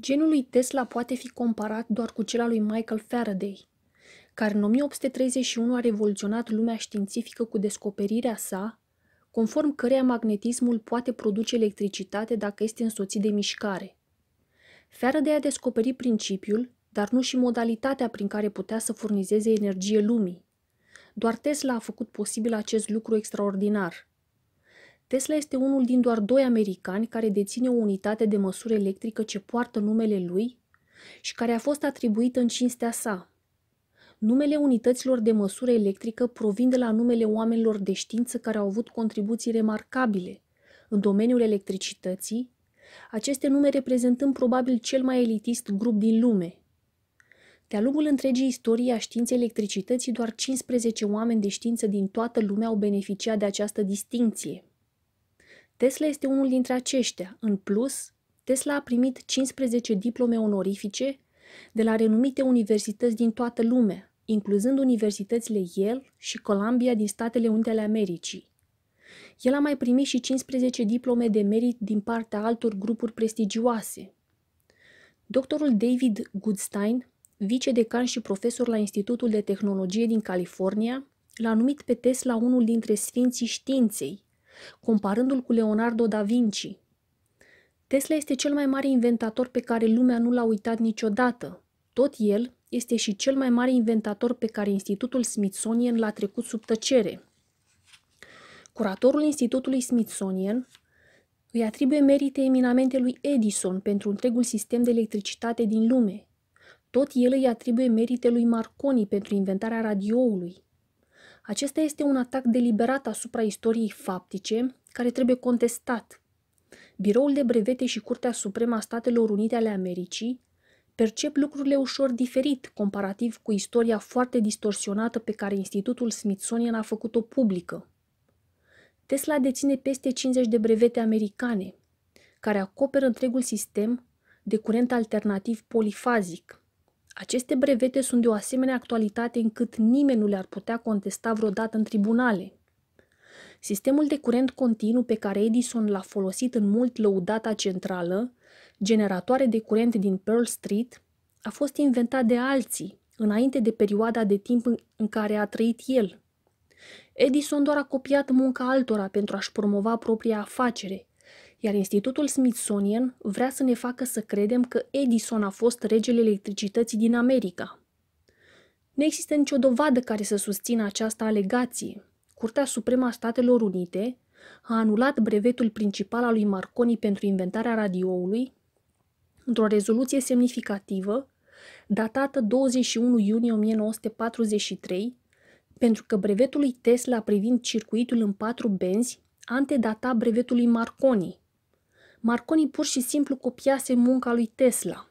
Genul lui Tesla poate fi comparat doar cu cel al lui Michael Faraday, care în 1831 a revoluționat lumea științifică cu descoperirea sa, conform căreia magnetismul poate produce electricitate dacă este însoțit de mișcare. Faraday a descoperit principiul, dar nu și modalitatea prin care putea să furnizeze energie lumii. Doar Tesla a făcut posibil acest lucru extraordinar – Tesla este unul din doar doi americani care deține o unitate de măsură electrică ce poartă numele lui și care a fost atribuită în cinstea sa. Numele unităților de măsură electrică provin de la numele oamenilor de știință care au avut contribuții remarcabile în domeniul electricității, aceste nume reprezentând probabil cel mai elitist grup din lume. De-a lungul întregii istorii a științei electricității, doar 15 oameni de știință din toată lumea au beneficiat de această distinție. Tesla este unul dintre aceștia. În plus, Tesla a primit 15 diplome onorifice de la renumite universități din toată lumea, incluzând universitățile Yale și Columbia din Statele Unite ale Americii. El a mai primit și 15 diplome de merit din partea altor grupuri prestigioase. Doctorul David Goodstein, vicedecan și profesor la Institutul de Tehnologie din California, l-a numit pe Tesla unul dintre sfinții științei comparându-l cu Leonardo da Vinci. Tesla este cel mai mare inventator pe care lumea nu l-a uitat niciodată. Tot el este și cel mai mare inventator pe care Institutul Smithsonian l-a trecut sub tăcere. Curatorul Institutului Smithsonian îi atribuie merite eminamente lui Edison pentru întregul sistem de electricitate din lume. Tot el îi atribuie merite lui Marconi pentru inventarea radioului. Acesta este un atac deliberat asupra istoriei faptice, care trebuie contestat. Biroul de brevete și Curtea Supremă a Statelor Unite ale Americii percep lucrurile ușor diferit comparativ cu istoria foarte distorsionată pe care Institutul Smithsonian a făcut-o publică. Tesla deține peste 50 de brevete americane, care acoperă întregul sistem de curent alternativ polifazic – aceste brevete sunt de o asemenea actualitate încât nimeni nu le-ar putea contesta vreodată în tribunale. Sistemul de curent continuu pe care Edison l-a folosit în mult lăudata centrală, generatoare de curent din Pearl Street, a fost inventat de alții, înainte de perioada de timp în care a trăit el. Edison doar a copiat munca altora pentru a-și promova propria afacere, iar Institutul Smithsonian vrea să ne facă să credem că Edison a fost regele electricității din America. Nu există nicio dovadă care să susțină această alegație. Curtea Supremă a Statelor Unite a anulat brevetul principal al lui Marconi pentru inventarea radioului într-o rezoluție semnificativă datată 21 iunie 1943, pentru că brevetul lui Tesla privind circuitul în patru benzi antedata brevetului Marconi, Marconi pur și simplu copiase munca lui Tesla.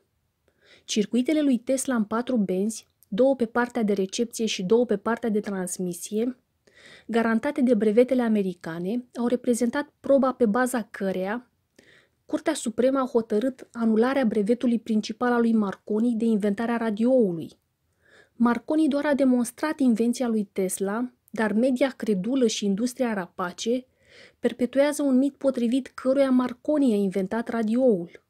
Circuitele lui Tesla în patru benzi, două pe partea de recepție și două pe partea de transmisie, garantate de brevetele americane, au reprezentat proba pe baza căreia Curtea Supremă a hotărât anularea brevetului principal al lui Marconi de inventarea radioului. Marconi doar a demonstrat invenția lui Tesla, dar media credulă și industria rapace perpetuează un mit potrivit căruia Marconi a inventat radioul.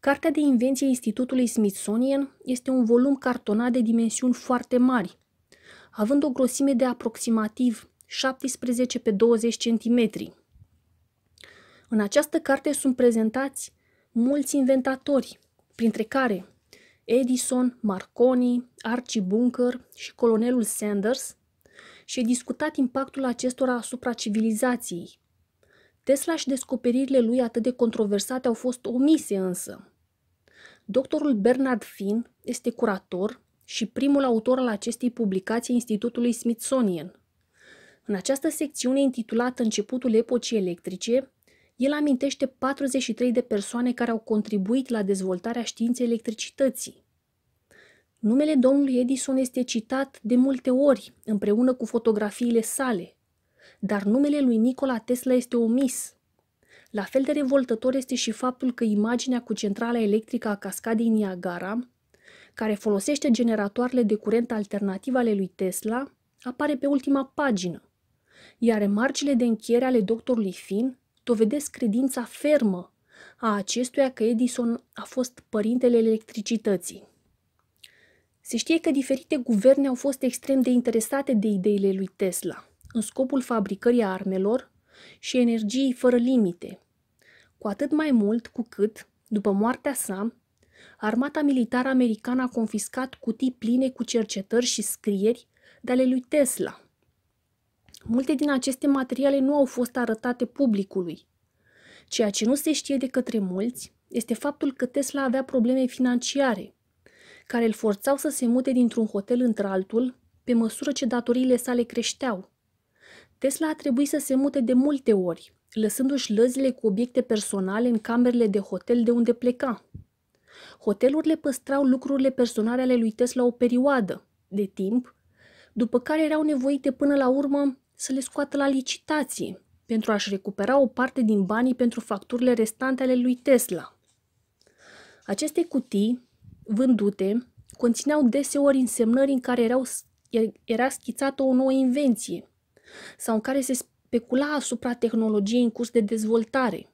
Cartea de invenție Institutului Smithsonian este un volum cartonat de dimensiuni foarte mari, având o grosime de aproximativ 17 pe 20 cm. În această carte sunt prezentați mulți inventatori, printre care Edison, Marconi, Archie Bunker și colonelul Sanders, și e discutat impactul acestora asupra civilizației. Tesla și descoperirile lui atât de controversate au fost omise însă. Doctorul Bernard Finn este curator și primul autor al acestei publicații Institutului Smithsonian. În această secțiune intitulată Începutul epocii electrice, el amintește 43 de persoane care au contribuit la dezvoltarea științei electricității. Numele domnului Edison este citat de multe ori împreună cu fotografiile sale, dar numele lui Nikola Tesla este omis. La fel de revoltător este și faptul că imaginea cu centrala electrică a cascadei Niagara, care folosește generatoarele de curent alternativ ale lui Tesla, apare pe ultima pagină, iar remarcile de încheiere ale doctorului Finn dovedesc credința fermă a acestuia că Edison a fost părintele electricității. Se știe că diferite guverne au fost extrem de interesate de ideile lui Tesla, în scopul fabricării armelor și energiei fără limite. Cu atât mai mult cu cât, după moartea sa, armata militară americană a confiscat cutii pline cu cercetări și scrieri de ale lui Tesla. Multe din aceste materiale nu au fost arătate publicului. Ceea ce nu se știe de către mulți este faptul că Tesla avea probleme financiare – care îl forțau să se mute dintr-un hotel într-altul, pe măsură ce datoriile sale creșteau. Tesla a trebuit să se mute de multe ori, lăsându-și lăzile cu obiecte personale în camerele de hotel de unde pleca. Hotelurile păstrau lucrurile personale ale lui Tesla o perioadă de timp, după care erau nevoite până la urmă să le scoată la licitație pentru a-și recupera o parte din banii pentru facturile restante ale lui Tesla. Aceste cutii vândute conțineau deseori însemnări în care erau, era schițată o nouă invenție sau în care se specula asupra tehnologiei în curs de dezvoltare.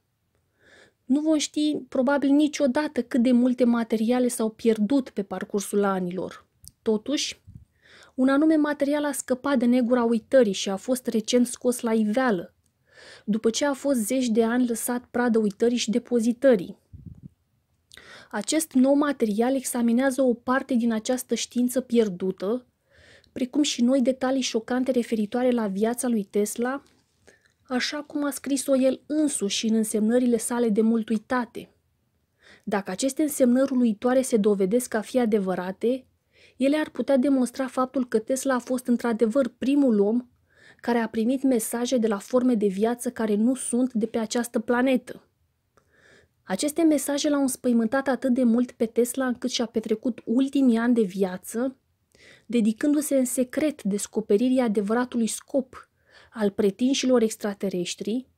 Nu vom ști probabil niciodată cât de multe materiale s-au pierdut pe parcursul anilor. Totuși, un anume material a scăpat de negura uitării și a fost recent scos la iveală, după ce a fost zeci de ani lăsat pradă uitării și depozitării. Acest nou material examinează o parte din această știință pierdută, precum și noi detalii șocante referitoare la viața lui Tesla, așa cum a scris-o el însuși în însemnările sale de mult uitate. Dacă aceste însemnări uluitoare se dovedesc a fi adevărate, ele ar putea demonstra faptul că Tesla a fost într-adevăr primul om care a primit mesaje de la forme de viață care nu sunt de pe această planetă. Aceste mesaje l-au înspăimântat atât de mult pe Tesla încât și-a petrecut ultimii ani de viață dedicându-se în secret descoperirii adevăratului scop al pretinșilor extraterestri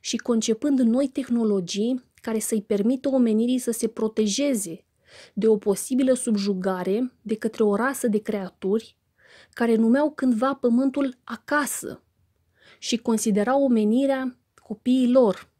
și concepând noi tehnologii care să-i permită omenirii să se protejeze de o posibilă subjugare de către o rasă de creaturi care numeau cândva pământul acasă și considerau omenirea copiii lor.